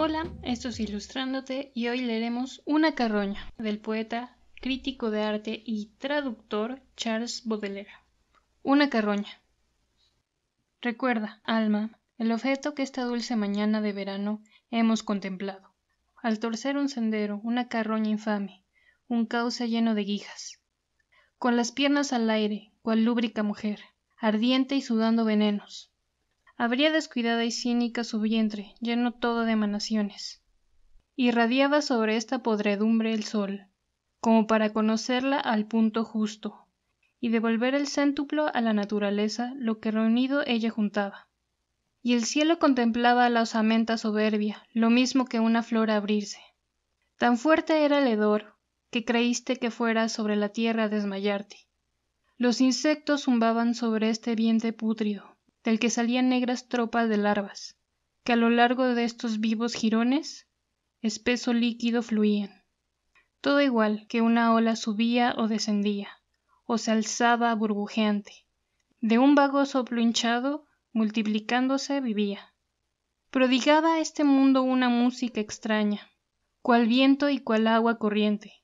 Hola, esto es Ilustrándote y hoy leeremos Una carroña del poeta, crítico de arte y traductor Charles Baudelaire. Una carroña. Recuerda, alma, el objeto que esta dulce mañana de verano hemos contemplado. Al torcer un sendero, una carroña infame, un cauce lleno de guijas. Con las piernas al aire, cual lúbrica mujer, ardiente y sudando venenos, abría descuidada y cínica su vientre, lleno todo de emanaciones. Irradiaba sobre esta podredumbre el sol, como para conocerla al punto justo, y devolver el céntuplo a la naturaleza lo que reunido ella juntaba. Y el cielo contemplaba la osamenta soberbia, lo mismo que una flor abrirse. Tan fuerte era el hedor, que creíste que fuera sobre la tierra desmayarte. Los insectos zumbaban sobre este vientre pútrido, del que salían negras tropas de larvas, que a lo largo de estos vivos jirones espeso líquido fluían. Todo igual que una ola subía o descendía, o se alzaba burbujeante. De un vago soplo hinchado, multiplicándose, vivía. Prodigaba a este mundo una música extraña, cual viento y cual agua corriente,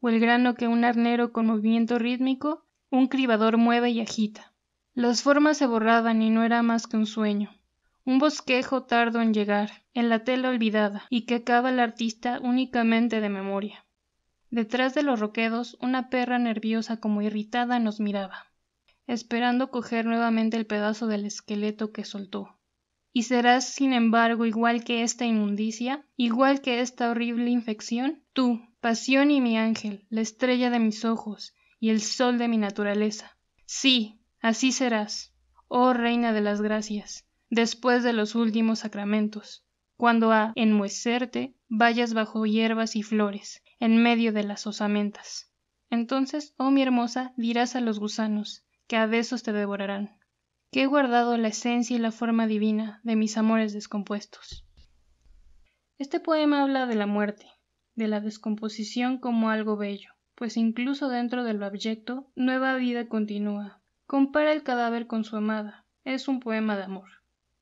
o el grano que un arnero con movimiento rítmico, un cribador mueve y agita. Las formas se borraban y no era más que un sueño, un bosquejo tardo en llegar, en la tela olvidada, y que acaba el artista únicamente de memoria. Detrás de los roquedos una perra nerviosa como irritada nos miraba, esperando coger nuevamente el pedazo del esqueleto que soltó. Y serás, sin embargo, igual que esta inmundicia, igual que esta horrible infección, tú, pasión y mi ángel, la estrella de mis ojos y el sol de mi naturaleza. Sí, así serás, oh Reina de las Gracias, después de los últimos sacramentos, cuando a enmuecerte vayas bajo hierbas y flores, en medio de las osamentas. Entonces, oh mi hermosa, dirás a los gusanos, que a besos te devorarán, que he guardado la esencia y la forma divina de mis amores descompuestos. Este poema habla de la muerte, de la descomposición como algo bello, pues incluso dentro de lo abyecto, nueva vida continúa, Compara el cadáver con su amada. Es un poema de amor.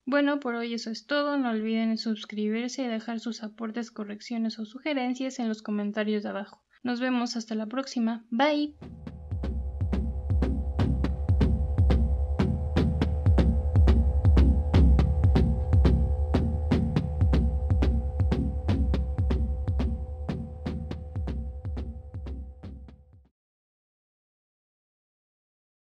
Bueno, por hoy eso es todo. No olviden suscribirse y dejar sus aportes, correcciones o sugerencias en los comentarios de abajo. Nos vemos hasta la próxima. Bye.